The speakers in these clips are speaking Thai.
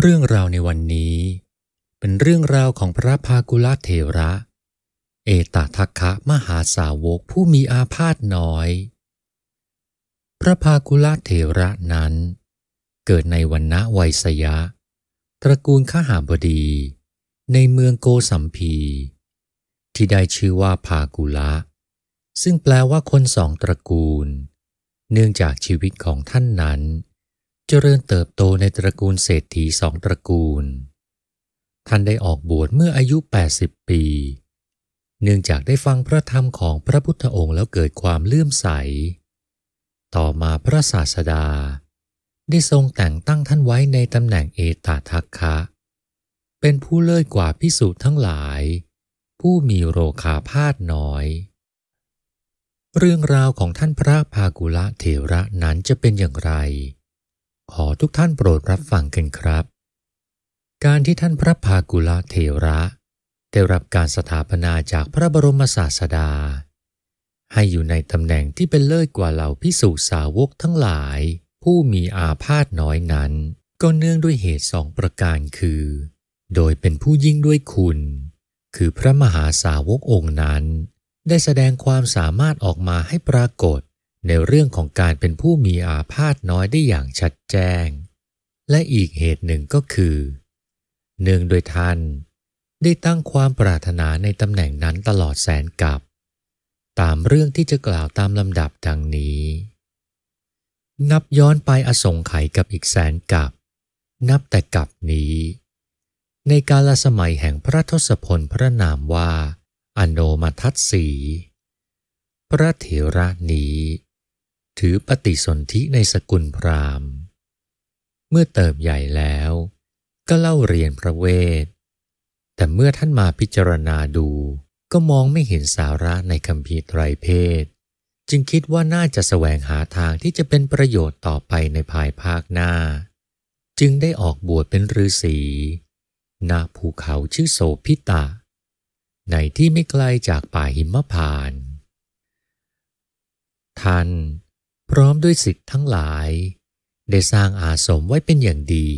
เรื่องราวในวันนี้ เป็นเรื่องราวของพระพากุลเทระ เอตทัคคะมหาสาวกผู้มีอาพาธน้อย พระพากุลเทระนั้น เกิดในวันณะไวยสยะ ตระกูลขหาบดี ในเมืองโกสัมพีที่ได้ชื่อว่าพากุละซึ่งแปลว่าคนสองตระกูล เนื่องจากชีวิตของท่านนั้นจริญเติบโตในตระกูลเศรษฐีสองตระกูล ท่านได้ออกบวชเมื่ออายุ 80 ปี เนื่องจากได้ฟังพระธรรมของพระพุทธองค์แล้วเกิดความเลื่อมใส ต่อมาพระศาสดา ได้ทรงแต่งตั้งท่านไว้ในตำแหน่งเอตทัคคะ เป็นผู้เลิศกว่าพิสุ์ทั้งหลาย ผู้มีโรคาพาดน้อย เรื่องราวของท่านพระภากุละเถระนั้นจะเป็นอย่างไรขอทุกท่านโปรดรับฟังกันครับ การที่ท่านพระภากุลเทระ ได้รับการสถาปนาจากพระบรมศาสดา ให้อยู่ในตำแหน่งที่เป็นเลิศกว่าเหล่าพิสุสาวกทั้งหลาย ผู้มีอาพาธน้อยนั้น ก็เนื่องด้วยเหตุสองประการคือ โดยเป็นผู้ยิ่งด้วยคุณ คือพระมหาสาวกองค์นั้น ได้แสดงความสามารถออกมาให้ปรากฏในเรื่องของการเป็นผู้มีอาพาธน้อยได้อย่างชัดแจ้ง และอีกเหตุหนึ่งก็คือ เนื่องโดยท่านได้ตั้งความปรารถนาในตำแหน่งนั้นตลอดแสนกับ ตามเรื่องที่จะกล่าวตามลำดับดังนี้ นับย้อนไปอสงไขยกับอีกแสนกับนับแต่กับนี้ ในกาลสมัยแห่งพระทศพลพระนามว่าอโนมาทัตสีพระเถระนี้ถือปฏิสนธิในสกุลพราหมณ์ เมื่อเติบใหญ่แล้ว ก็เล่าเรียนพระเวท แต่เมื่อท่านมาพิจารณาดู ก็มองไม่เห็นสาระในคำพีไตรเพศ จึงคิดว่าน่าจะแสวงหาทางที่จะเป็นประโยชน์ต่อไปในภายภาคหน้า จึงได้ออกบวชเป็นฤาษี ณ ภูเขาชื่อโสพิตะ ในที่ไม่ไกลจากป่าหิมพาน ท่านพร้อมด้วยสิทธิ์ทั้งหลาย ได้สร้างอาสมไว้เป็นอย่างดี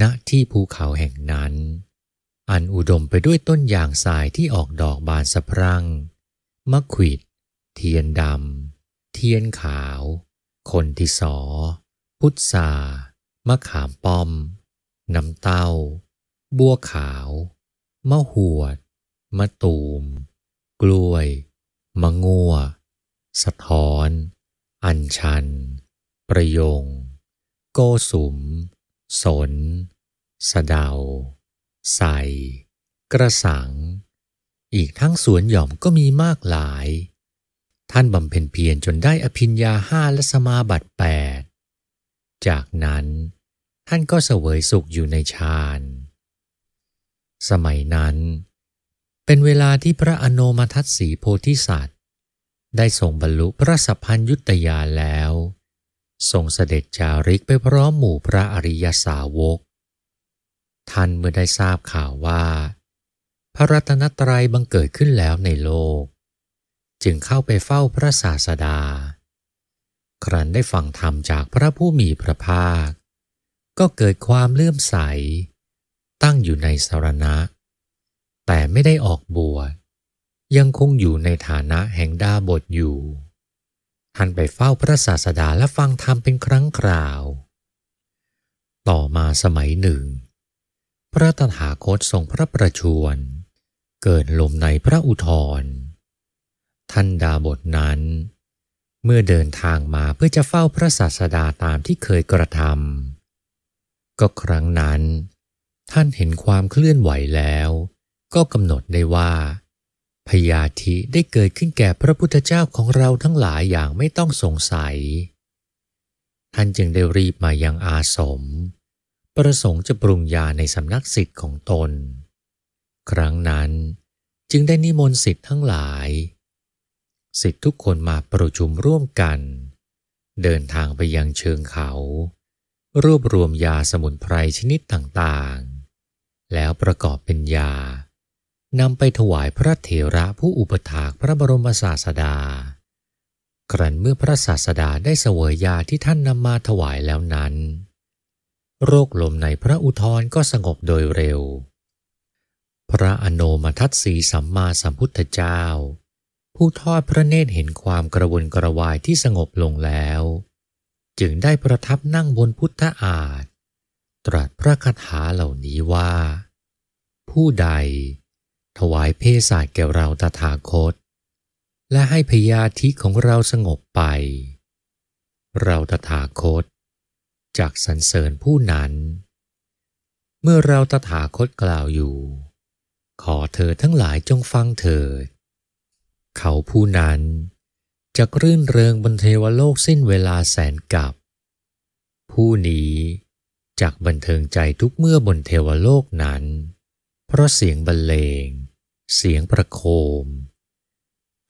ณที่ภูเขาแห่งนั้น อันอุดมไปด้วยต้นยางสายที่ออกดอกบานสะพรั่ง มะขวิด เทียนดำ เทียนขาว คนที่สอพุทธามะขามป้อม น้ำเต้า บัวขาว มะหวด มะตูม กล้วย มะงัวสะท้อนอัญชัน ประยง โกสุม สน สะดาใส กระสัง อีกทั้งสวนหย่อมก็มีมากหลาย ท่านบำเพ็ญเพียรจนได้อภิญญาห้าและสมาบัติแปดจากนั้นท่านก็เสวยสุขอยู่ในฌานสมัยนั้น เป็นเวลาที่พระอนมทัตสีโพธิสัตว์ได้ส่งบรรลุพระสัพพัญยุตยาแล้วทรงเสด็จจาริกไปพร้อมหมู่พระอริยสาวกท่านเมื่อได้ทราบข่าวว่า พระรัตนตรัยบังเกิดขึ้นแล้วในโลก จึงเข้าไปเฝ้าพระศาสดา ครั้นได้ฟังธรรมจากพระผู้มีพระภาค ก็เกิดความเลื่อมใส ตั้งอยู่ในสารณะ แต่ไม่ได้ออกบวชยังคงอยู่ในฐานะแห่งดาบทอยู่ท่านไปเฝ้าพระศาสดาและฟังธรรมเป็นครั้งคราว ต่อมาสมัยหนึ่ง พระตถาคตทรงพระประชวรเกิดลมในพระอุทธรท่านดาบทนั้น เมื่อเดินทางมาเพื่อจะเฝ้าพระศาสดาตามที่เคยกระทำก็ครั้งนั้น ท่านเห็นความเคลื่อนไหวแล้ว ก็กำหนดได้ว่าพยาธิได้เกิดขึ้นแก่พระพุทธเจ้าของเราทั้งหลายอย่างไม่ต้องสงสัย ท่านจึงได้รีบมายังอาสม ประสงค์จะปรุงยาในสำนักสิทธิ์ของตน ครั้งนั้นจึงได้นิมนต์สิทธิ์ทั้งหลายสิทธิ์ทุกคนมาประชุมร่วมกัน เดินทางไปยังเชิงเขา รวบรวมยาสมุนไพรชนิดต่างๆ แล้วประกอบเป็นยานำไปถวายพระเถระผู้อุปถาก พระบรมศาสดาครั้นเมื่อพระศาสดาได้เสวยยาที่ท่านนำมาถวายแล้วนั้น โรคลมในพระอุทธรก็สงบโดยเร็ว พระอโนมทัตสีสัมมาสัมพุทธเจ้า ผู้ทอดพระเนตรเห็นความกระวนกระวายที่สงบลงแล้ว จึงได้ประทับนั่งบนพุทธอาฏตรัสพระคาถาเหล่านี้ว่า ผู้ใดถวายเพศาสแก่เราตถาคต และให้พยาธิของเราสงบไป เราตถาคตจากสรรเสริญผู้นั้น เมื่อเราตถาคตกล่าวอยู่ ขอเธอทั้งหลายจงฟังเถิดเขาผู้นั้นจะรื่นเริงบนเทวโลกสิ้นเวลาแสนกับผู้นี้จากบันเทิงใจทุกเมื่อบนเทวโลกนั้นเพราะเสียงบรรเลง เสียงประโคม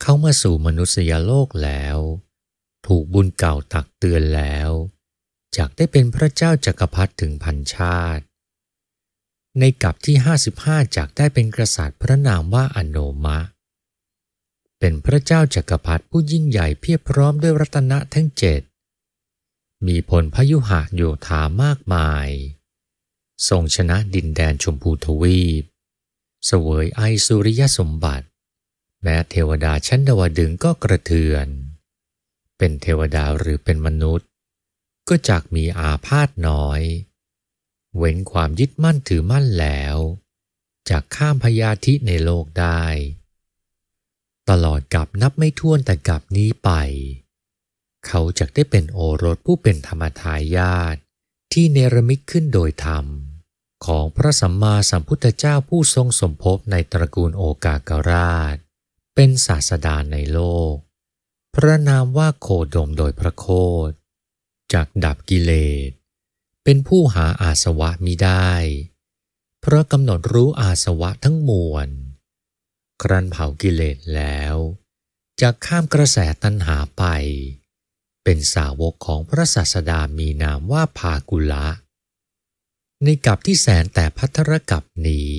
เข้ามาสู่มนุษยโลกแล้ว ถูกบุญเก่าตักเตือนแล้ว จากได้เป็นพระเจ้าจากักรพรรดิถึงพันชาติ ในกับที่ 55จากได้เป็นกษัตริย์พระนามว่าอโนมะ เป็นพระเจ้าจักรพรรดิผู้ยิ่งใหญ่เพียบพร้อมด้วยรัตนะทั้งเจ็ดมีผลพยุหะโยธามากมาย ทรงชนะดินแดนชมพูทวีปเสวยไอสุริยสมบัติ แม้เทวดาชั้นดาวดึงก็กระเทือน เป็นเทวดาหรือเป็นมนุษย์ ก็จากมีอาพาธน้อย เว้นความยึดมั่นถือมั่นแล้ว จากข้ามพยาธิในโลกได้ ตลอดกับนับไม่ถ้วนแต่กับนี้ไป เขาจะได้เป็นโอรสผู้เป็นธรรมทายาทที่เนรมิตขึ้นโดยธรรมของพระสัมมาสัมพุทธเจ้าผู้ทรงสมภพในตระกูลโอกากราช เป็นศาสดาในโลก พระนามว่าโคดมโดยพระโคดจากดับกิเลสเป็นผู้หาอาสวะมิได้ เพราะกำหนดรู้อาสวะทั้งมวล ครั้นเผากิเลสแล้วจะข้ามกระแสตัณหาไป เป็นสาวกของพระศาสดามีนามว่าภากุละในกับที่แสนแต่พัทรกับนี้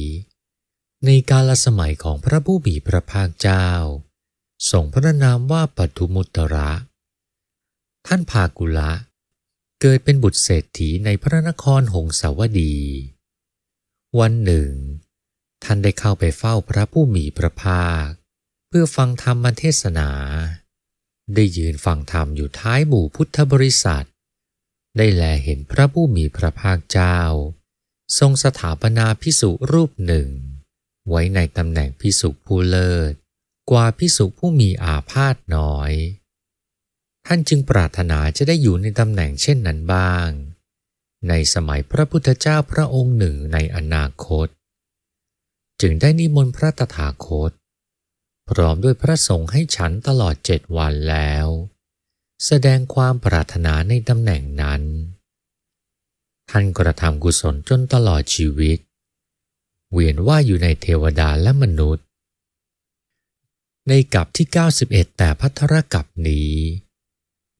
ในกาลสมัยของพระผู้บีพระภาคเจ้า ส่งพระนามว่าปทุมุตระ ท่านภากุละเกิดเป็นบุตรเศรษฐีในพระนครหงสาวดี วันหนึ่ง ท่านได้เข้าไปเฝ้าพระผู้มีพระภาค เพื่อฟังธรรมเทศนา ได้ยืนฟังธรรมอยู่ท้ายหมู่พุทธบริษัทได้แลเห็นพระผู้มีพระภาคเจ้า ทรงสถาปนาพิสุรูปหนึ่ง ไว้ในตำแหน่งพิสุผู้เลิศ กว่าพิสุผู้มีอาพาธน้อย ท่านจึงปรารถนาจะได้อยู่ในตำแหน่งเช่นนั้นบ้าง ในสมัยพระพุทธเจ้าพระองค์หนึ่งในอนาคต จึงได้นิมนต์พระตถาคต พร้อมด้วยพระสงฆ์ให้ฉันตลอดเจ็ดวันแล้วแสดงความปรารถนาในตำแหน่งนั้น ท่านกระทำกุศลจนตลอดชีวิต เวียนว่าอยู่ในเทวดาและมนุษย์ ในกับที่ 91 แต่พัทรกับนี้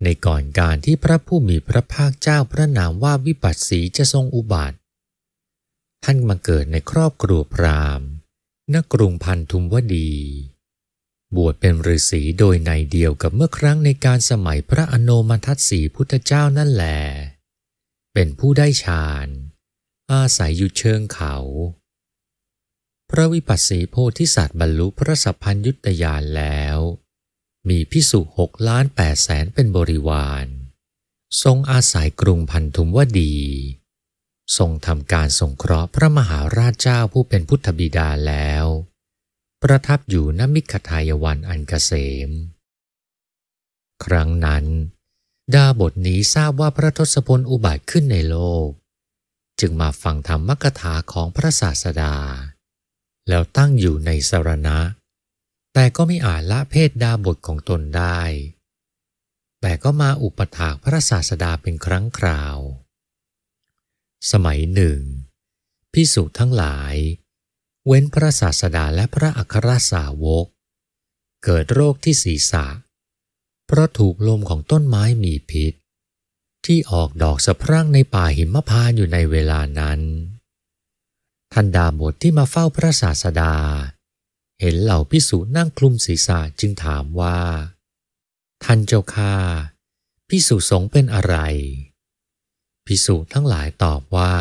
ในก่อนการที่พระผู้มีพระภาคเจ้าพระนามว่าวิปัสสีจะทรงอุบัติ ท่านมาเกิดในครอบครัวพราหมณ์ณกรุงพันธุมวดีบวชเป็นฤาษีโดยในเดียวกับเมื่อครั้งในการสมัยพระอโนมทัตสีพุทธเจ้านั่นแหลเป็นผู้ได้ฌานอาศัยอยู่เชิงเขา พระวิปัสสีโพธิสัตว์บรรลุพระสัพพัญยุตยานแล้ว มีพิสุหกล้านแปดแสนเป็นบริวาร ทรงอาศัยกรุงพันธุมวดี ทรงทำการสงเคราะห์พระมหาราชเจ้าผู้เป็นพุทธบิดาแล้วประทับอยู่ณมิขทายวันอันกเกษม ครั้งนั้น ดาบทนี้ทราบว่าพระทศพลอุบัติขึ้นในโลก จึงมาฟังธรรมกถาของพระศาสดา แล้วตั้งอยู่ในสรณะ แต่ก็ไม่อาจละเพศดาบทของตนได้ แต่ก็มาอุปถากพระศาสดาเป็นครั้งคราว สมัยหนึ่งพิสุทั้งหลายเว้นพระศาสดาและพระอัครสาวก เกิดโรคที่ศีรษะ เพราะถูกลมของต้นไม้มีพิษ ที่ออกดอกสะพรั่งในป่าหิมพานอยู่ในเวลานั้นท่านดาบทที่มาเฝ้าพระศาสดา เห็นเหล่าพิสูจนั่งคลุมศีรษะจึงถามว่าท่านเจ้าข้าพิสูจสงเป็นอะไร พิสูจทั้งหลายตอบว่า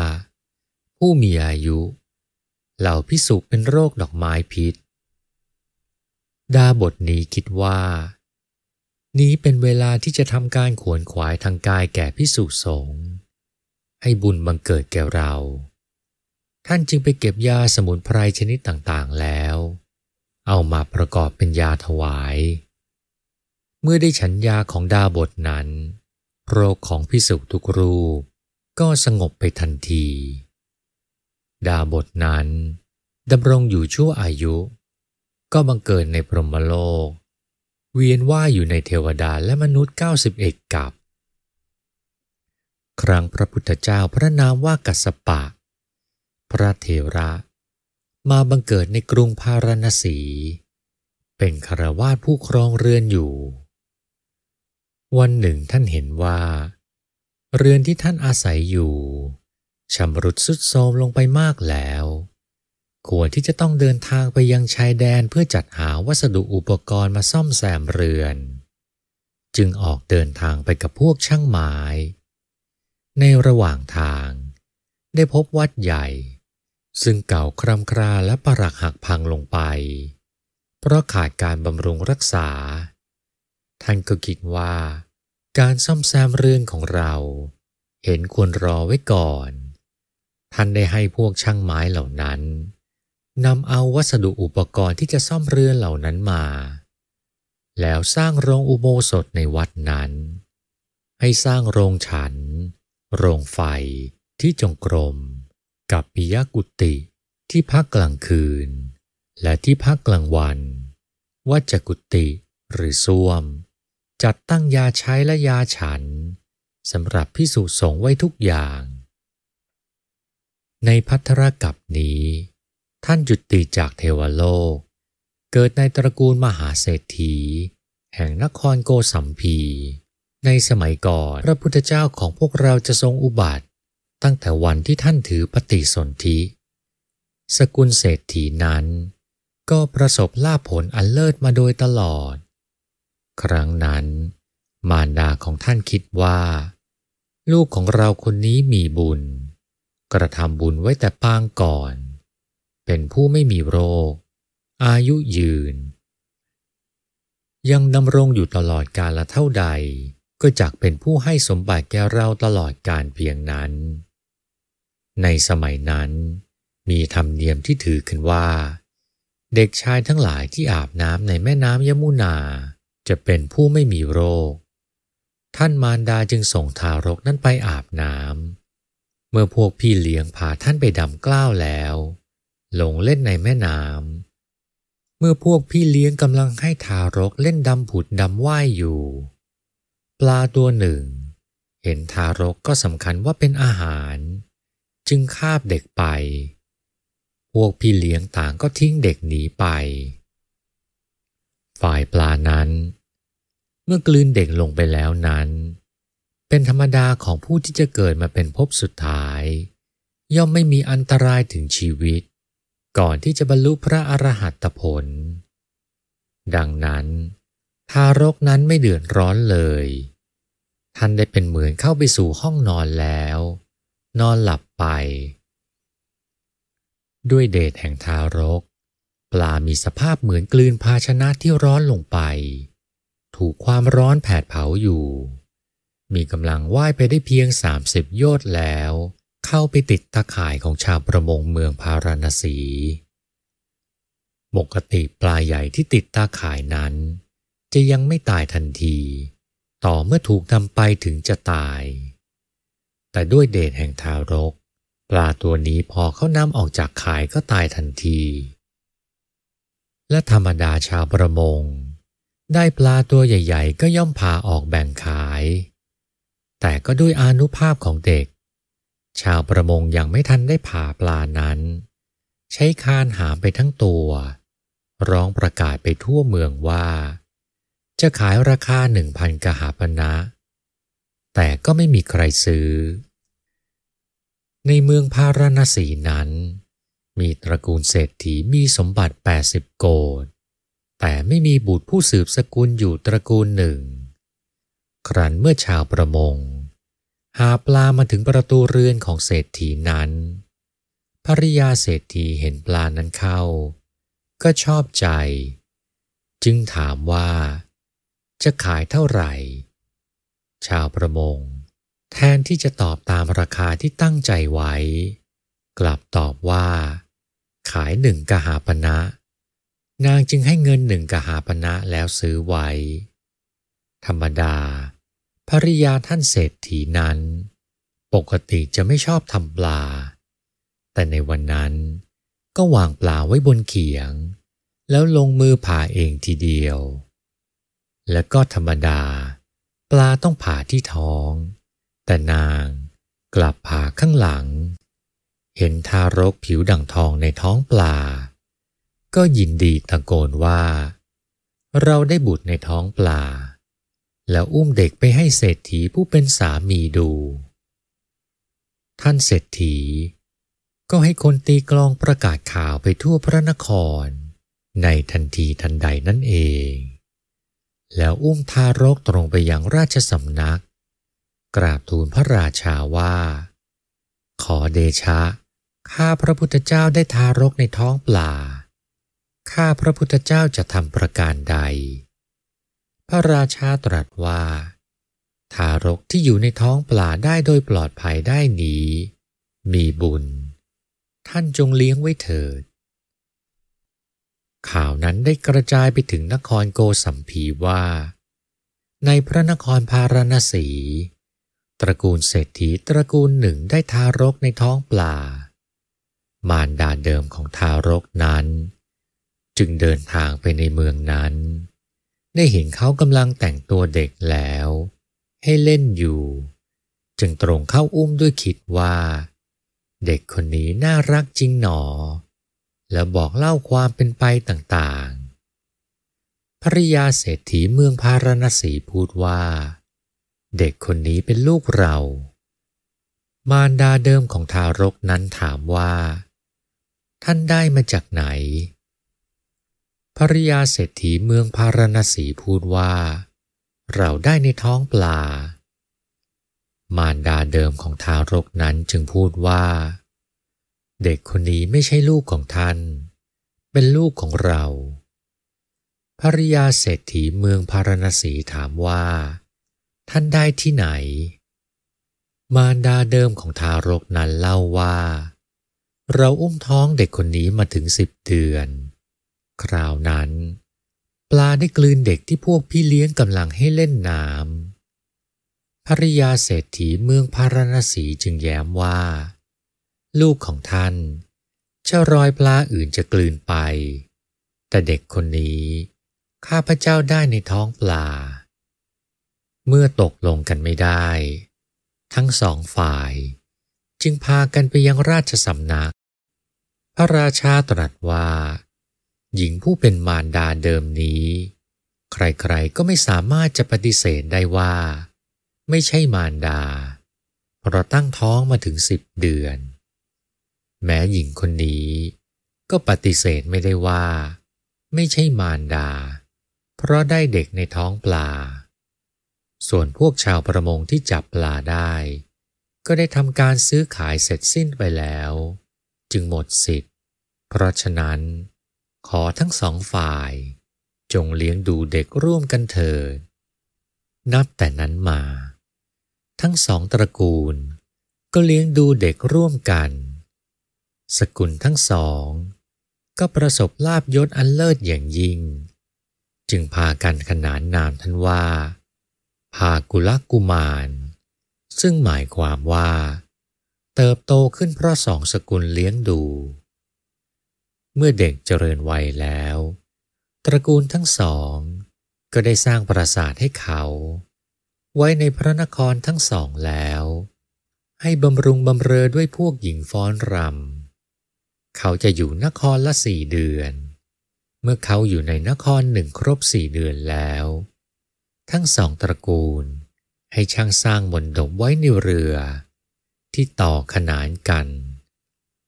ผู้มีอายุเหล่าพิสุเป็นโรคดอกไม้พิษ ดาบทนี้คิดว่า นี้เป็นเวลาที่จะทำการขวนขวายทางกายแก่พิสุสงฆ์ให้บุญบังเกิดแก่เรา ท่านจึงไปเก็บยาสมุนไพรชนิดต่างๆแล้ว เอามาประกอบเป็นยาถวาย เมื่อได้ฉันยาของดาบทนั้น โรคของพิสุทุกรูก็สงบไปทันทีดาบทนั้น ดำรงอยู่ชั่วอายุ ก็บังเกิดในพรหมโลก เวียนว่ายอยู่ในเทวดาและมนุษย์ 91 กับครั้งพระพุทธเจ้าพระนามว่ากัสปะ พระเทระ มาบังเกิดในกรุงพาราณสี เป็นคารวาสผู้ครองเรือนอยู่ วันหนึ่งท่านเห็นว่า เรือนที่ท่านอาศัยอยู่ชำรุดสุดโทรมลงไปมากแล้วควรที่จะต้องเดินทางไปยังชายแดนเพื่อจัดหาวัสดุอุปกรณ์มาซ่อมแซมเรือน จึงออกเดินทางไปกับพวกช่างไม้ ในระหว่างทางได้พบวัดใหญ่ ซึ่งเก่าคร่ำคราและปรักหักพังลงไป เพราะขาดการบำรุงรักษา ท่านก็คิดว่า การซ่อมแซมเรือนของเรา เห็นควรรอไว้ก่อนท่านได้ให้พวกช่างไม้เหล่านั้นนำเอาวัสดุอุปกรณ์ที่จะซ่อมเรือนเหล่านั้นมา แล้วสร้างโรงอุโบสถในวัดนั้น ให้สร้างโรงฉัน โรงไฟที่จงกรม กับปิยกุติ ที่พักกลางคืน และที่พักกลางวัน วัจกุติหรือซ่วม จัดตั้งยาใช้และยาฉันสำหรับพิสูจน์สงไว้ทุกอย่างในพัทรกับนี้ ท่านจุติจากเทวโลก เกิดในตระกูลมหาเศรษฐี แห่งนครโกสัมพี ในสมัยก่อน พระพุทธเจ้าของพวกเราจะทรงอุบัติตั้งแต่วันที่ท่านถือปฏิสนธิสกุลเศรษฐีนั้น ก็ประสบลาภผลอันเลิศมาโดยตลอด ครั้งนั้น มารดาของท่านคิดว่า ลูกของเราคนนี้มีบุญกระทำบุญไว้แต่ปางก่อน เป็นผู้ไม่มีโรค อายุยืน ยังดำรงอยู่ตลอดกาลละเท่าใด ก็จักเป็นผู้ให้สมบัติแก่เราตลอดการเพียงนั้น ในสมัยนั้น มีธรรมเนียมที่ถือขึ้นว่า เด็กชายทั้งหลายที่อาบน้ำในแม่น้ำยมุนา จะเป็นผู้ไม่มีโรค ท่านมารดาจึงส่งทารกนั้นไปอาบน้ำเมื่อพวกพี่เลี้ยงพาท่านไปดำกล้าวแล้ว ลงเล่นในแม่น้ำ เมื่อพวกพี่เลี้ยงกำลังให้ทารกเล่นดำผุดดำว่ายอยู่ ปลาตัวหนึ่ง เห็นทารกก็สำคัญว่าเป็นอาหาร จึงคาบเด็กไป พวกพี่เลี้ยงต่างก็ทิ้งเด็กหนีไป ฝ่ายปลานั้น เมื่อกลืนเด็กลงไปแล้วนั้นเป็นธรรมดาของผู้ที่จะเกิดมาเป็นภพสุดท้าย ย่อมไม่มีอันตรายถึงชีวิต ก่อนที่จะบรรลุพระอรหัตผล ดังนั้น ทารกนั้นไม่เดือดร้อนเลย ท่านได้เป็นเหมือนเข้าไปสู่ห้องนอนแล้ว นอนหลับไป ด้วยเดชแห่งทารก ปลามีสภาพเหมือนกลืนภาชนะที่ร้อนลงไป ถูกความร้อนแผดเผาอยู่มีกำลังว่ายไปได้เพียง 30 โยชน์แล้ว เข้าไปติดตะข่ายของชาวประมงเมืองพาราณสีปกติปลาใหญ่ที่ติดตาข่ายนั้น จะยังไม่ตายทันที ต่อเมื่อถูกนำไปถึงจะตาย แต่ด้วยเดชแห่งทารก ปลาตัวนี้พอเขานำออกจากข่ายก็ตายทันที และธรรมดาชาวประมง ได้ปลาตัวใหญ่ ๆ ก็ย่อมพาออกแบ่งขายแต่ก็ด้วยอนุภาพของเด็ก ชาวประมงยังไม่ทันได้ผ่าปลานั้น ใช้คานหามไปทั้งตัว ร้องประกาศไปทั่วเมืองว่า จะขายราคาหนึ่งพันกหาปณะนะแต่ก็ไม่มีใครซื้อ ในเมืองพาราณสีนั้น มีตระกูลเศรษฐีมีสมบัติ 80 โกด แต่ไม่มีบุตรผู้สืบสกุลอยู่ตระกูลหนึ่ง ครั้นเมื่อชาวประมงหาปลามาถึงประตูเรือนของเศรษฐีนั้น ภริยาเศรษฐีเห็นปลานั้นเข้า ก็ชอบใจ จึงถามว่า จะขายเท่าไหร่ ชาวประมง แทนที่จะตอบตามราคาที่ตั้งใจไว้ กลับตอบว่า ขายหนึ่งกหาปณะ นางจึงให้เงินหนึ่งกหาปณะแล้วซื้อไว้ ธรรมดาภริยาท่านเศรษฐีนั้น ปกติจะไม่ชอบทำปลา แต่ในวันนั้นก็วางปลาไว้บนเขียง แล้วลงมือผ่าเองทีเดียว และก็ธรรมดา ปลาต้องผ่าที่ท้อง แต่นางกลับผ่าข้างหลัง เห็นทารกผิวดั่งทองในท้องปลา ก็ยินดีตะโกนว่า เราได้บุตรในท้องปลาแล้วอุ้มเด็กไปให้เศรษฐีผู้เป็นสามีดู ท่านเศรษฐี ก็ให้คนตีกลองประกาศข่าวไปทั่วพระนคร ในทันทีทันใดนั่นเอง แล้วอุ้มทารกตรงไปยังราชสำนัก กราบทูลพระราชาว่า ขอเดชะข้าพระพุทธเจ้าได้ทารกในท้องปลาข้าพระพุทธเจ้าจะทำประการใดพระราชาตรัสว่า ทารกที่อยู่ในท้องปลาได้โดยปลอดภัยได้นี้ มีบุญ ท่านจงเลี้ยงไว้เถิด ข่าวนั้นได้กระจายไปถึงนครโกสัมพีว่า ในพระนครพาราณสี ตระกูลเศรษฐีตระกูลหนึ่งได้ทารกในท้องปลามารดาเดิมของทารกนั้น จึงเดินทางไปในเมืองนั้นได้เห็นเขากำลังแต่งตัวเด็กแล้ว ให้เล่นอยู่ จึงตรงเข้าอุ้มด้วยคิดว่า เด็กคนนี้น่ารักจริงหนอ แล้วบอกเล่าความเป็นไปต่างๆ ภริยาเศรษฐีเมืองพาราณสีพูดว่า เด็กคนนี้เป็นลูกเรา มารดาเดิมของทารกนั้นถามว่า ท่านได้มาจากไหนภริยาเศรษฐีเมืองพารณสีพูดว่า เราได้ในท้องปลา มารดาเดิมของทารกนั้นจึงพูดว่า เด็กคนนี้ไม่ใช่ลูกของท่าน เป็นลูกของเรา ภริยาเศรษฐีเมืองพารณสีถามว่า ท่านได้ที่ไหน มารดาเดิมของทารกนั้นเล่าว่า เราอุ้มท้องเด็กคนนี้มาถึงสิบเดือนคราวนั้น ปลาได้กลืนเด็กที่พวกพี่เลี้ยงกำลังให้เล่นน้ำภริยาเศรษฐีเมืองพาราณสีจึงแย้มว่า ลูกของท่านเช่ารอยปลาอื่นจะกลืนไป แต่เด็กคนนี้ข้าพระเจ้าได้ในท้องปลา เมื่อตกลงกันไม่ได้ ทั้งสองฝ่าย จึงพากันไปยังราชสำนัก พระราชาตรัสว่าหญิงผู้เป็นมารดาเดิมนี้ ใครๆ ก็ไม่สามารถจะปฏิเสธได้ว่า ไม่ใช่มารดา เพราะตั้งท้องมาถึงสิบเดือน แม้หญิงคนนี้ก็ปฏิเสธไม่ได้ว่า ไม่ใช่มารดา เพราะได้เด็กในท้องปลา ส่วนพวกชาวประมงที่จับปลาได้ ก็ได้ทำการซื้อขายเสร็จสิ้นไปแล้ว จึงหมดสิทธิ์ เพราะฉะนั้นขอทั้งสองฝ่าย จงเลี้ยงดูเด็กร่วมกันเถิดนับแต่นั้นมา ทั้งสองตระกูล ก็เลี้ยงดูเด็กร่วมกัน สกุลทั้งสอง ก็ประสบลาบยศอันเลิศอย่างยิ่ง จึงพากันขนานนามท่านว่าพากุลกุมาร ซึ่งหมายความว่า เติบโตขึ้นเพราะสองสกุลเลี้ยงดูมื่อเด็กเจริญวัยแล้ว ตระกูลทั้งสอง ก็ได้สร้างปราสาทให้เขา ไว้ในพระนครทั้งสองแล้ว ให้บำรุงบำเรอด้วยพวกหญิงฟ้อนรำ เขาจะอยู่นครละสี่เดือน เมื่อเขาอยู่ในนครหนึ่งครบสี่เดือนแล้ว ทั้งสองตระกูล ให้ช่างสร้างมนดบไว้ในเรือ ที่ต่อขนานกัน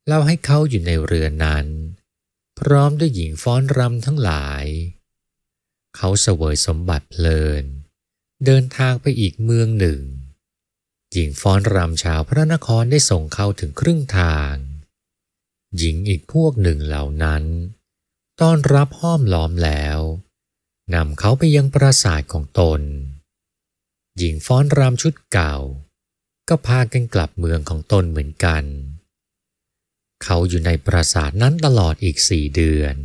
เล่าให้เขาอยู่ในเรือนั้นพร้อมด้วยหญิงฟ้อนรำทั้งหลาย เขาเสวยสมบัติเพลินเดินทางไปอีกเมืองหนึ่ง หญิงฟ้อนรำชาวพระนครได้ส่งเขาถึงครึ่งทาง หญิงอีกพวกหนึ่งเหล่านั้น ต้อนรับห้อมล้อมแล้วนำเขาไปยังปราสาทของตน หญิงฟ้อนรำชุดเก่า ก็พากันกลับเมืองของตนเหมือนกันเขาอยู่ในปราสาทนั้นตลอดอีกสี่เดือน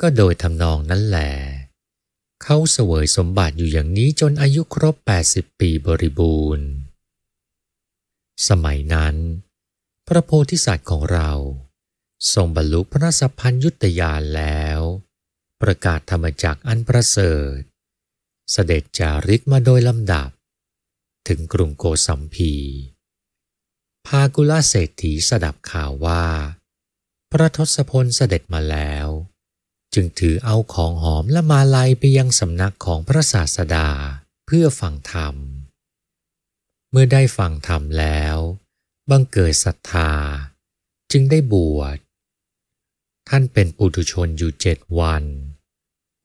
ก็โดยทำนองนั้นแหละ เขาเสวยสมบัติอยู่อย่างนี้จนอายุครบ 80 ปีบริบูรณ์ สมัยนั้น พระโพธิสัตว์ของเรา ทรงบรรลุพระสัพพัญยุตยานแล้ว ประกาศธรรมจักอันประเสริฐ เสด็จจาริกมาโดยลำดับ ถึงกรุงโกสัมพีพากุลเศรษฐีสดับข่าวว่า พระทศพลเสด็จมาแล้ว จึงถือเอาของหอมและมาลัยไปยังสำนักของพระศาสดาเพื่อฟังธรรม เมื่อได้ฟังธรรมแล้ว บังเกิดศรัทธาจึงได้บวชท่านเป็นปุถุชนอยู่เจ็ดวัน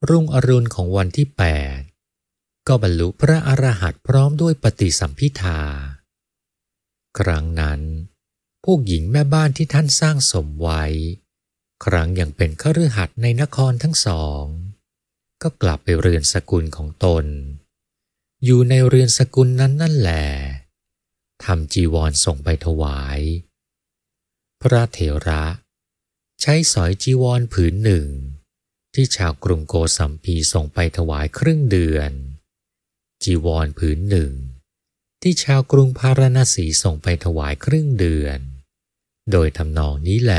รุ่งอรุณของวันที่แปดก็บรรลุพระอรหันต์พร้อมด้วยปฏิสัมพิธาครั้งนั้น พวกหญิงแม่บ้านที่ท่านสร้างสมไว้ ครั้งยังเป็นขรือหัดในนครทั้งสอง ก็กลับไปเรือนสกุลของตน อยู่ในเรือนสกุลนั้นนั่นแหละทำจีวรส่งไปถวาย พระเถระ ใช้สอยจีวรผืนหนึ่งที่ชาวกรุงโกสัมพีส่งไปถวายครึ่งเดือน จีวรผืนหนึ่งที่ชาวกรุงพาราณสีส่งไปถวายครึ่งเดือน โดยทำนองนี้แหล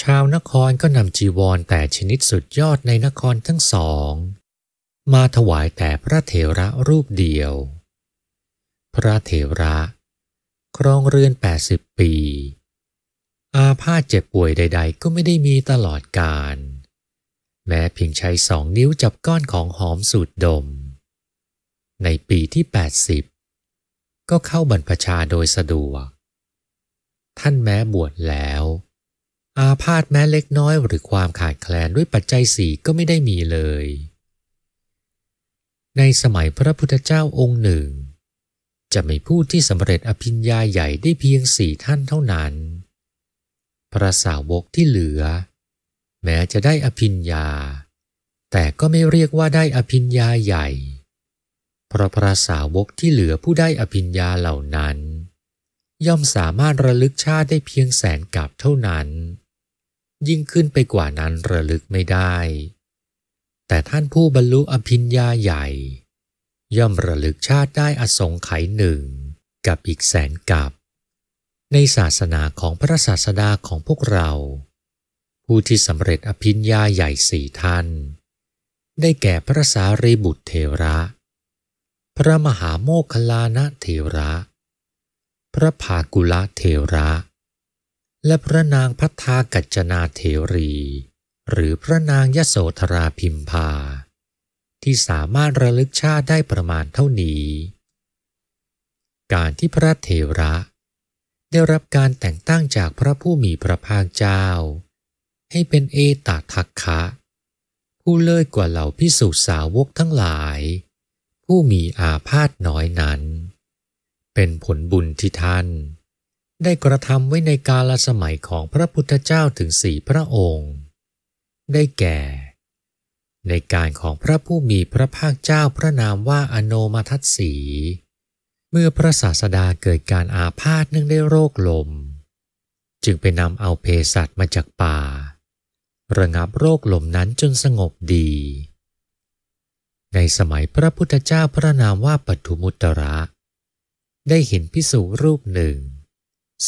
ชาวนครก็นำจีวรแต่ชนิดสุดยอดในนครทั้งสอง มาถวายแต่พระเถระรูปเดียว พระเถระ ครองเรือน80ปี อาพาธเจ็บป่วยใดๆก็ไม่ได้มีตลอดการ แม้เพียงใช้สองนิ้วจับก้อนของหอมสูดดม ในปีที่80ก็เข้าบรรพชาโดยสะดวก ท่านแม้บวชแล้ว อาพาธแม้เล็กน้อยหรือความขาดแคลนด้วยปัจจัยสี่ก็ไม่ได้มีเลย ในสมัยพระพุทธเจ้าองค์หนึ่ง จะมีผู้ที่สำเร็จอภิญญาใหญ่ได้เพียงสี่ท่านเท่านั้น พระสาวกที่เหลือ แม้จะได้อภิญญา แต่ก็ไม่เรียกว่าได้อภิญญาใหญ่เพราะพระสาวกที่เหลือผู้ได้อภิญญาเหล่านั้น ย่อมสามารถระลึกชาติได้เพียงแสนกับเท่านั้น ยิ่งขึ้นไปกว่านั้นระลึกไม่ได้ แต่ท่านผู้บรรลุอภิญญาใหญ่ ย่อมระลึกชาติได้อสงไขยหนึ่งกับอีกแสนกับ ในศาสนาของพระศาสดาของพวกเรา ผู้ที่สำเร็จอภิญญาใหญ่สี่ท่าน ได้แก่พระสารีบุตรเทระพระมหาโมคลานะเทระ พระภากุละเทระ และพระนางพัฒากัจจนาเทรี หรือพระนางยโสธราพิมพา ที่สามารถระลึกชาติได้ประมาณเท่านี้ การที่พระเทระ ได้รับการแต่งตั้งจากพระผู้มีพระภาคเจ้า ให้เป็นเอตทัคคะ ผู้เลิศกว่าเหล่าพิสุสาวกทั้งหลายผู้มีอาพาธน้อยนั้น เป็นผลบุญที่ท่าน ได้กระทำไว้ในกาลสมัยของพระพุทธเจ้าถึงสี่พระองค์ ได้แก่ ในการของพระผู้มีพระภาคเจ้าพระนามว่าอโนมาทัตสี เมื่อพระศาสดาเกิดการอาพาธเนื่องได้โรคลม จึงไปนำเอาเภสัชมาจากป่า ระงับโรคลมนั้นจนสงบดีในสมัยพระพุทธเจ้าพระนามว่าปัทุมุตระ ได้เห็นพิสุรูปหนึ่ง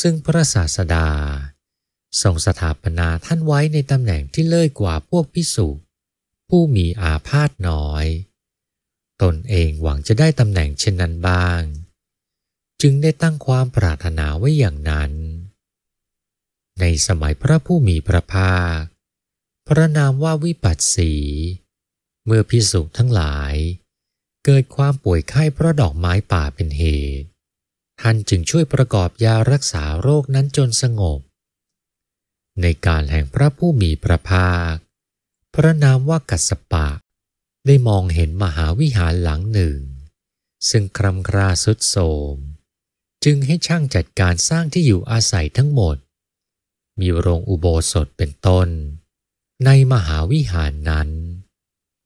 ซึ่งพระศาสดาทรงสถาปนาท่านไว้ในตำแหน่งที่เลิยกว่าพวกพิสุผู้มีอาพาธน้อย ตนเองหวังจะได้ตำแหน่งเช่นนั้นบ้าง จึงได้ตั้งความปรารถนาไว้อย่างนั้น ในสมัยพระผู้มีพระภาค พระนามว่าวิปัสสีเมื่อพิสุทั้งหลาย เกิดความป่วยไข้เพราะดอกไม้ป่าเป็นเหตุท่านจึงช่วยประกอบยารักษาโรคนั้นจนสงบ ในการแห่งพระผู้มีพระภาค พระนามว่ากัสปะได้มองเห็นมหาวิหารหลังหนึ่ง ซึ่งครำคราสุดโสมจึงให้ช่างจัดการสร้างที่อยู่อาศัยทั้งหมด มีโรงอุโบสถเป็นต้น ในมหาวิหารนั้น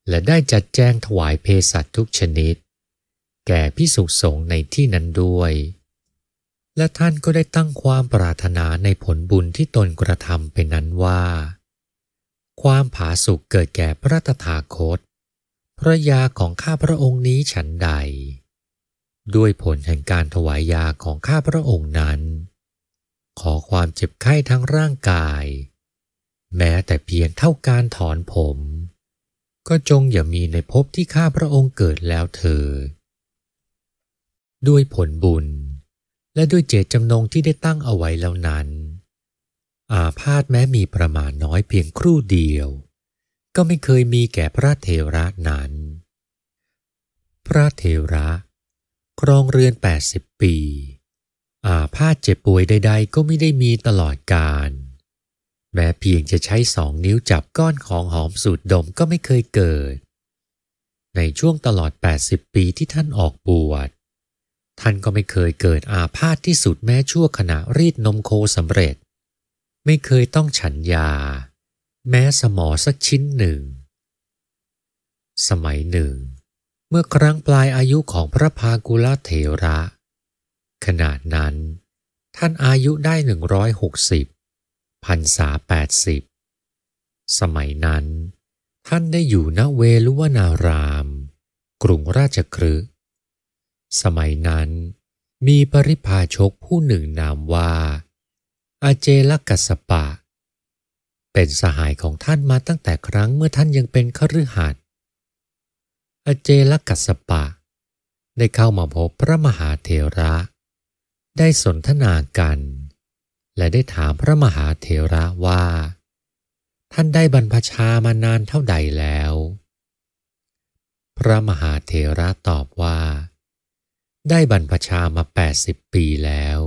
และได้จัดแจงถวายเภสัชทุกชนิด แก่พิสุสงฆ์ในที่นั้นด้วย และท่านก็ได้ตั้งความปรารถนาในผลบุญที่ตนกระทำไปนนั้นว่า ความผาสุกเกิดแก่พระตถาคตพระยาของข้าพระองค์นี้ฉันใด ด้วยผลแห่งการถวายยาของข้าพระองค์นั้น ขอความเจ็บไข้ทั้งร่างกาย แม้แต่เพียงเท่าการถอนผมก็จงอย่ามีในภพที่ข้าพระองค์เกิดแล้วเถิดด้วยผลบุญและด้วยเจตจำนงที่ได้ตั้งเอาไว้แล้วนั้น อาพาธแม้มีประมาณน้อยเพียงครู่เดียว ก็ไม่เคยมีแก่พระเทระนั้น พระเทระ ครองเรือน 80 ปี อาพาธเจ็บป่วยใดๆก็ไม่ได้มีตลอดกาลแม้เพียงจะใช้สองนิ้วจับก้อนของหอมสูดดมก็ไม่เคยเกิด ในช่วงตลอด 80 ปีที่ท่านออกบวชท่านก็ไม่เคยเกิดอาพาธที่สุดแม้ชั่วขณะรีดนมโคสำเร็จ ไม่เคยต้องฉันยาแม้สมอสักชิ้นหนึ่ง สมัยหนึ่งเมื่อครั้งปลายอายุของพระพากุลเถระขนาดนั้นท่านอายุได้ 160พันษาแปดสิบสมัยนั้น ท่านได้อยู่ณเวลุวนาราม กรุงราชครึสมัยนั้นมีปริพาชกผู้หนึ่งนามว่าอาเจลกัสปะ เป็นสหายของท่านมาตั้งแต่ครั้งเมื่อท่านยังเป็นคฤหัสถ์อาเจลกัสปะ ได้เข้ามาพบพระมหาเถระ ได้สนทนากันและได้ถามพระมหาเถระว่า ท่านได้บรรพชามานานเท่าใดแล้ว พระมหาเถระตอบว่า ได้บรรพชามาแปดสิบปีแล้ว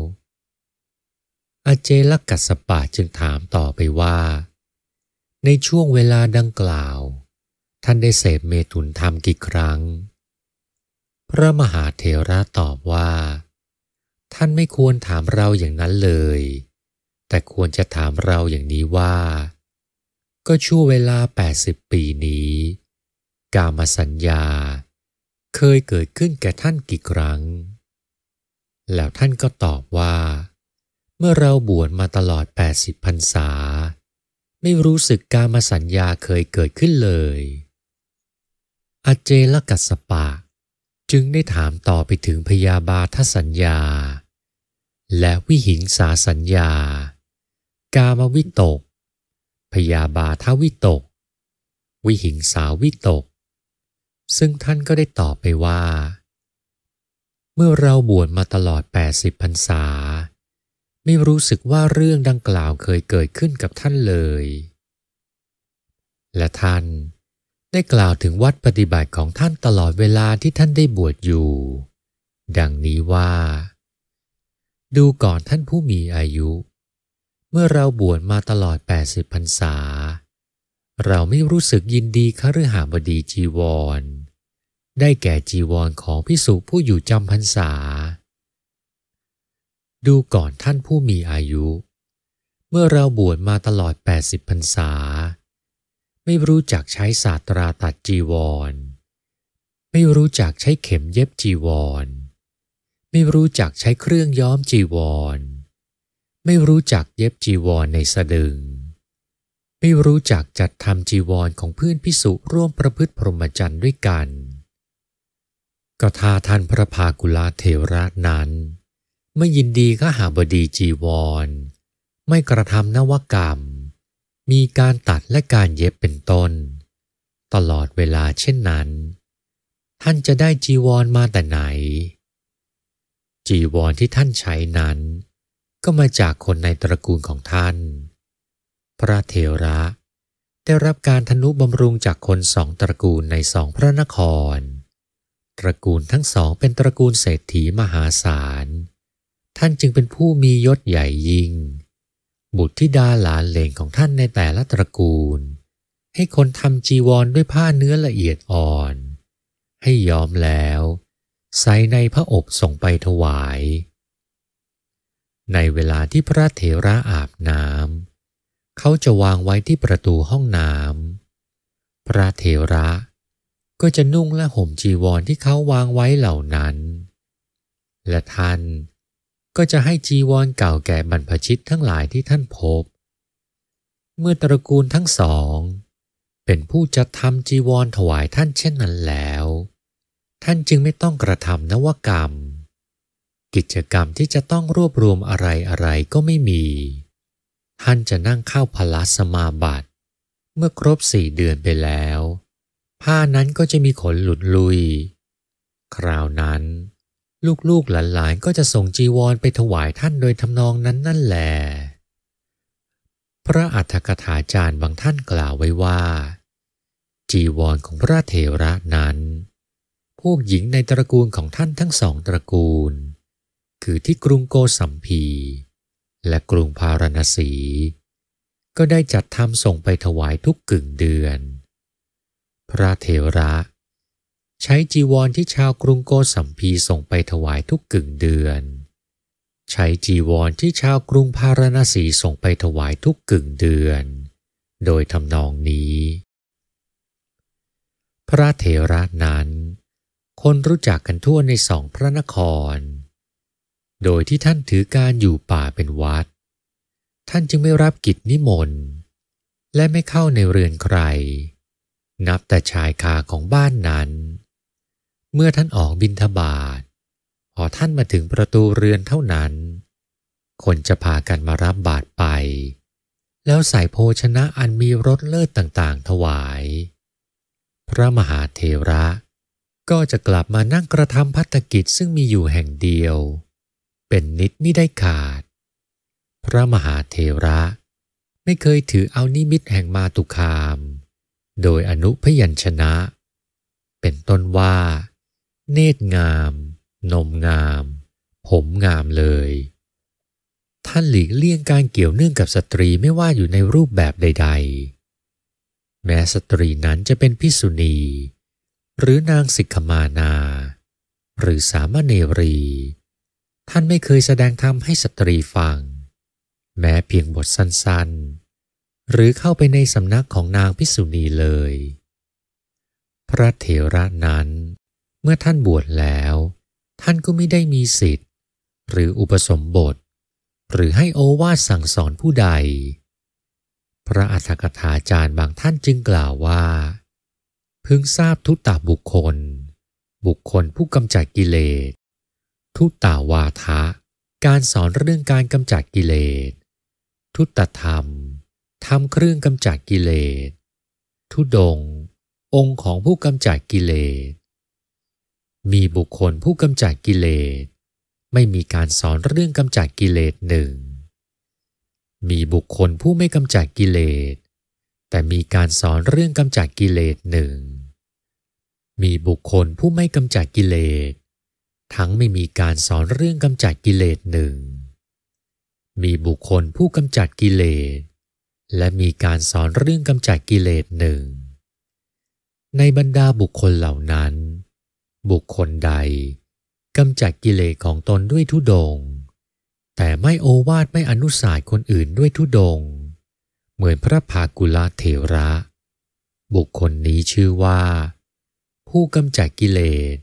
อเจลกัสปะจึงถามต่อไปว่า ในช่วงเวลาดังกล่าว ท่านได้เสพเมตุนธรรมกี่ครั้ง พระมหาเถระตอบว่า ท่านไม่ควรถามเราอย่างนั้นเลยแต่ควรจะถามเราอย่างนี้ว่า ก็ช่วเวลา 80 ปีนี้ กามสัญญา เคยเกิดขึ้นแก่ท่านกี่ครั้ง แล้วท่านก็ตอบว่า เมื่อเราบวชมาตลอด 80พรรษา ไม่รู้สึกกามสัญญาเคยเกิดขึ้นเลยอเจลกัสปะ จึงได้ถามต่อไปถึงพยาบาทสัญญา และวิหิงสาสัญญากามวิตก พยาบาทวิตก วิหิงสาวิตก ซึ่งท่านก็ได้ตอบไปว่า เมื่อเราบวชมาตลอด 80พรรษา ไม่รู้สึกว่าเรื่องดังกล่าวเคยเกิดขึ้นกับท่านเลย และท่านได้กล่าวถึงวัดปฏิบัติของท่านตลอดเวลาที่ท่านได้บวชอยู่ ดังนี้ว่า ดูก่อนท่านผู้มีอายุเมื่อเราบวชมาตลอด 80พรรษา เราไม่รู้สึกยินดีคฤหาบดีจีวร ได้แก่จีวรของพิสุผู้อยู่จำพรรษา ดูก่อนท่านผู้มีอายุ เมื่อเราบวชมาตลอด 80พรรษา ไม่รู้จักใช้ศาสตราตัดจีวร ไม่รู้จักใช้เข็มเย็บจีวร ไม่รู้จักใช้เครื่องย้อมจีวรไม่รู้จักเย็บจีวรในสะดึง ไม่รู้จักจัดทำจีวรของเพื่อนพิสุร่วมประพฤติพรหมจรรย์ด้วยกัน ก็ทาท่านพระภากุลาเทระนั้น ไม่ยินดีก็หาบดีจีวร ไม่กระทำนวกรรม มีการตัดและการเย็บเป็นต้น ตลอดเวลาเช่นนั้น ท่านจะได้จีวรมาแต่ไหน จีวรที่ท่านใช้นั้นก็มาจากคนในตระกูลของท่าน พระเวระ ได้รับการทนุบำรุงจากคนสองตระกูลในสองพระนคร ตระกูลทั้งสองเป็นตระกูลเศรษฐีมหาศาล ท่านจึงเป็นผู้มียศใหญ่ยิ่ง บุตรธิดาหลานเหลงของท่านในแต่ละตระกูล ให้คนทำจีวรด้วยผ้าเนื้อละเอียดอ่อน ให้ยอมแล้ว ใส่ในพระอบส่งไปถวายในเวลาที่พระเถระอาบน้ำ เขาจะวางไว้ที่ประตูห้องน้ำพระเถระก็จะนุ่งและห่มจีวรที่เขาวางไว้เหล่านั้น และท่านก็จะให้จีวรเก่าแก่บรรพชิตทั้งหลายที่ท่านพบ เมื่อตระกูลทั้งสอง เป็นผู้จัดทำจีวรถวายท่านเช่นนั้นแล้ว ท่านจึงไม่ต้องกระทำนวกรรมกิจกรรมที่จะต้องรวบรวมอะไรอะไรก็ไม่มี ท่านจะนั่งเข้าพลสมาบัติเมื่อครบสี่เดือนไปแล้ว ผ้านั้นก็จะมีขนหลุดลุย คราวนั้นลูกๆหลานๆก็จะส่งจีวรไปถวายท่านโดยทำนองนั้นนั่นแหละพระอัฏฐกถาจารย์บางท่านกล่าวไว้ว่า จีวรของพระเถระนั้น พวกหญิงในตระกูลของท่านทั้งสองตระกูลคือที่กรุงโกสัมพีและกรุงพาราณสี ก็ได้จัดทำส่งไปถวายทุกกึ่งเดือน พระเวระ ใช้จีวรที่ชาวกรุงโกสัมพี ส่งไปถวายทุกกึ่งเดือน ใช้จีวรที่ชาวกรุงพาราณสีส่งไปถวายทุกกึ่งเดือน โดยทำนองนี้ พระเวระนั้น คนรู้จักกันทั่วในสองพระนครโดยที่ท่านถือการอยู่ป่าเป็นวัด ท่านจึงไม่รับกิจนิมนต์ และไม่เข้าในเรือนใคร นับแต่ชายคาของบ้านนั้น เมื่อท่านออกบินทบาทพอท่านมาถึงประตูเรือนเท่านั้น คนจะพากันมารับบาดไป แล้วใส่โภชนะอันมีรสเลิศต่าง ๆ ถวาย พระมหาเทระก็จะกลับมานั่งกระทำพัฒกิจซึ่งมีอยู่แห่งเดียวเป็นนิดไม่ได้ขาด พระมหาเทระ ไม่เคยถือเอานิมิตแห่งมาตุคาม โดยอนุพยัญชนะ เป็นต้นว่า เนตรงาม นมงาม ผมงามเลย ท่านหลีกเลี่ยงการเกี่ยวเนื่องกับสตรีไม่ว่าอยู่ในรูปแบบใดๆ แม้สตรีนั้นจะเป็นพิสุณี หรือนางสิกขมานา หรือสามเณรีท่านไม่เคยแสดงธรรมให้สตรีฟัง แม้เพียงบทสั้นๆ หรือเข้าไปในสำนักของนางพิสุณีเลย พระเถระนั้น เมื่อท่านบวชแล้ว ท่านก็ไม่ได้มีสิทธิ์ หรืออุปสมบท หรือให้โอวาสสั่งสอนผู้ใด พระอัฏฐกถาจารย์บางท่านจึงกล่าวว่า พึงทราบทุตตาบุคคล บุคคลผู้กำจัดกิเลสทุตาวาทะ การสอนเรื่องการกำจัดกิเลส ทุตธรรมทำเครื่องกำจัดกิเลสทุดง องค์ของผู้กำจัดกิเลสมีบุคคลผู้กำจัดกิเลสไม่มีการสอนเรื่องกำจัดกิเลสหนึ่งมีบุคคลผู้ไม่กำจัดกิเลสแต่มีการสอนเรื่องกำจัดกิเลสหนึ่งมีบุคคลผู้ไม่กำจัดกิเลสทั้งไม่มีการสอนเรื่องกำจัดกิเลสหนึ่ง มีบุคคลผู้กำจัดกิเลสและมีการสอนเรื่องกำจัดกิเลสหนึ่ง ในบรรดาบุคคลเหล่านั้น บุคคลใด กำจัดกิเลสของตนด้วยทุดงแต่ไม่โอวาทไม่อนุสาสคนอื่นด้วยทุดงเหมือนพระภากุลเถระ บุคคลนี้ชื่อว่า ผู้กำจัดกิเลส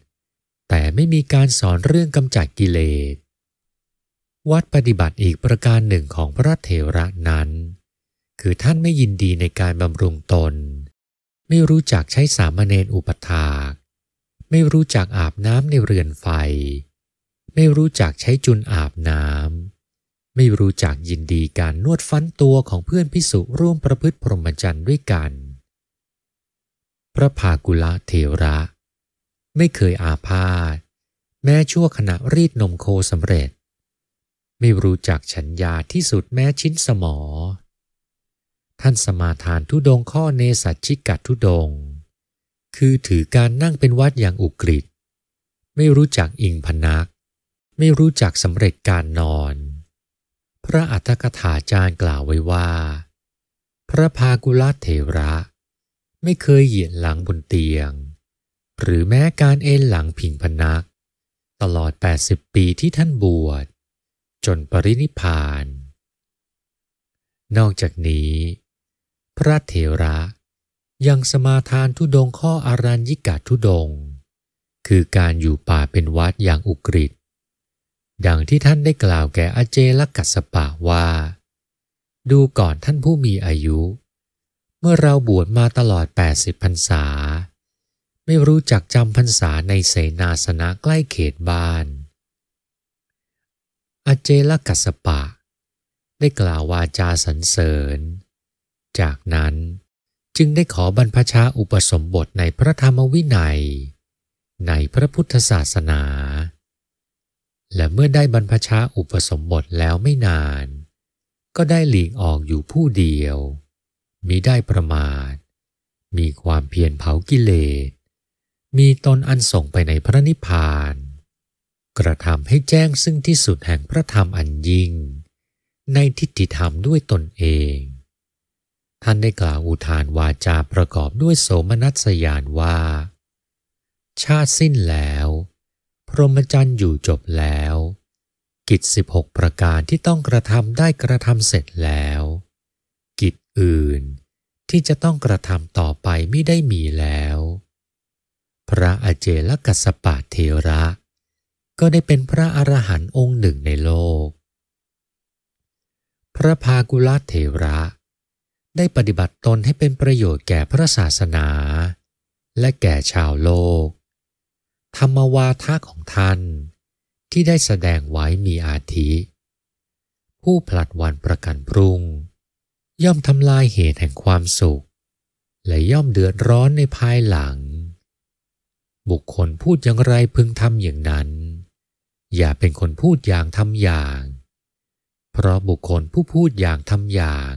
แต่ไม่มีการสอนเรื่องกำจัดกิเลส วัดปฏิบัติอีกประการหนึ่งของพระเถระนั้น คือท่านไม่ยินดีในการบำรุงตน ไม่รู้จักใช้สามเณรอุปถาก ไม่รู้จักอาบน้ำในเรือนไฟ ไม่รู้จักใช้จุนอาบน้ำ ไม่รู้จักยินดีการนวดฟันตัวของเพื่อนพิสุร่วมประพฤติพรหมจรรย์ด้วยกัน พระภากุละเถระไม่เคยอาพาธแม้ชั่วขณะรีดนมโคสำเร็จ ไม่รู้จักฉันยาที่สุดแม้ชิ้นสมอ ท่านสมาทานทุดงข้อเนสัชชิกัดทุดง คือถือการนั่งเป็นวัดอย่างอุกฤษไม่รู้จักอิงพนัก ไม่รู้จักสำเร็จการนอน พระอัฏฐกถาจารย์กล่าวไว้ว่า พระพากุลเถระ ไม่เคยเหยียดหลังบนเตียงหรือแม้การเอนหลังพิงพนัก ตลอด 80 ปีที่ท่านบวชจนปรินิพาน นอกจากนี้ พระเถระ ยังสมาทานทุดงข้ออารัญญิกาทุดง คือการอยู่ป่าเป็นวัดอย่างอุกฤษดังที่ท่านได้กล่าวแก่อเจลกัสปะว่า ดูก่อนท่านผู้มีอายุ เมื่อเราบวชมาตลอด 80พรรษาไม่รู้จักจำพรรษาในเสนาสนะใกล้เขตบ้าน อเจลกัสปะ ได้กล่าววาจาสรรเสริญ จากนั้นจึงได้ขอบรรพชาอุปสมบทในพระธรรมวินัย ในพระพุทธศาสนา และเมื่อได้บรรพชาอุปสมบทแล้วไม่นาน ก็ได้หลีกออกอยู่ผู้เดียวมิได้ประมาท มีความเพียรเผากิเลสมีตนอันส่งไปในพระนิพพาน กระทำให้แจ้งซึ่งที่สุดแห่งพระธรรมอันยิ่ง ในทิฏฐิธรรมด้วยตนเองท่านได้กล่าวอุทานวาจาประกอบด้วยโสมนัสยานว่า ชาติสิ้นแล้ว พรหมจรรย์อยู่จบแล้ว กิจ16 ประการที่ต้องกระทำได้กระทำเสร็จแล้ว กิจอื่นที่จะต้องกระทำต่อไปไม่ได้มีแล้วพระอเจลกัสปะเทระ ก็ได้เป็นพระอรหันต์องค์หนึ่งในโลก พระพากุลเทระ ได้ปฏิบัติตนให้เป็นประโยชน์แก่พระศาสนา และแก่ชาวโลก ธรรมวาทะของท่านที่ได้แสดงไว้มีอาทิ ผู้ผลัดวันประกันพรุ่ง ย่อมทำลายเหตุแห่งความสุข และย่อมเดือดร้อนในภายหลังบุคคลพูดอย่างไรพึงทำอย่างนั้น อย่าเป็นคนพูดอย่างทำอย่าง เพราะบุคคลผู้พูดอย่างทำอย่าง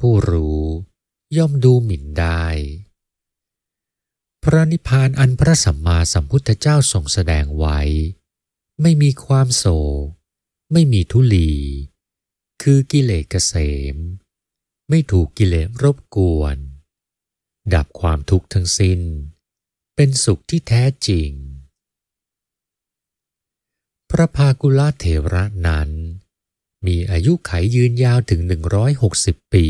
ผู้รู้ย่อมดูหมิ่นได้ พระนิพพานอันพระสัมมาสัมพุทธเจ้าทรงแสดงไว้ ไม่มีความโศไม่มีทุลี คือกิเลสเกษม ไม่ถูกกิเลสรบกวน ดับความทุกข์ทั้งสิ้นเป็นสุขที่แท้จริง พระพากุลเถระนั้น มีอายุไขยืนยาวถึง 160 ปี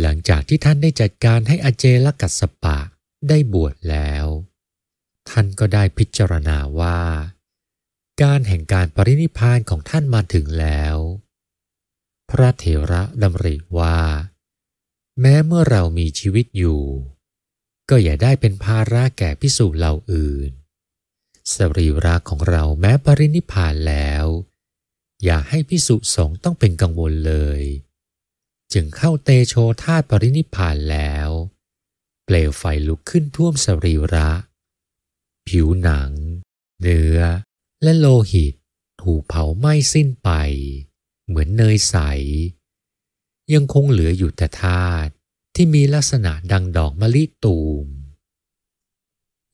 หลังจากที่ท่านได้จัดการให้อเจลกัสปะได้บวชแล้ว ท่านก็ได้พิจารณาว่า การแห่งการปรินิพานของท่านมาถึงแล้ว พระเถระดำริว่า แม้เมื่อเรามีชีวิตอยู่ก็อย่าได้เป็นภาระแก่พิสูจน์เหล่าอื่น สรีระของเราแม้ปรินิพานแล้ว อย่าให้พิสุสงต้องเป็นกังวลเลย จึงเข้าเตโชธาตปรินิพานแล้ว เปลวไฟลุกขึ้นท่วมสรีระ ผิวหนัง เนื้อ และโลหิต ถูกเผาไหม้สิ้นไป เหมือนเนยใส ยังคงเหลืออยู่แต่ธาตุที่มีลักษณะดังดอกมะลิตูม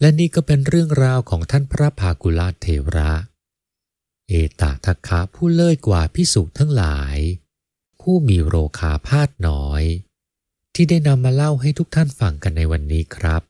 และนี่ก็เป็นเรื่องราวของท่านพระภากุลาเทระ เอตาทัคะผู้เลิศกว่าพิสุทั้งหลาย ผู้มีโรคาพาดน้อย ที่ได้นำมาเล่าให้ทุกท่านฟังกันในวันนี้ครับ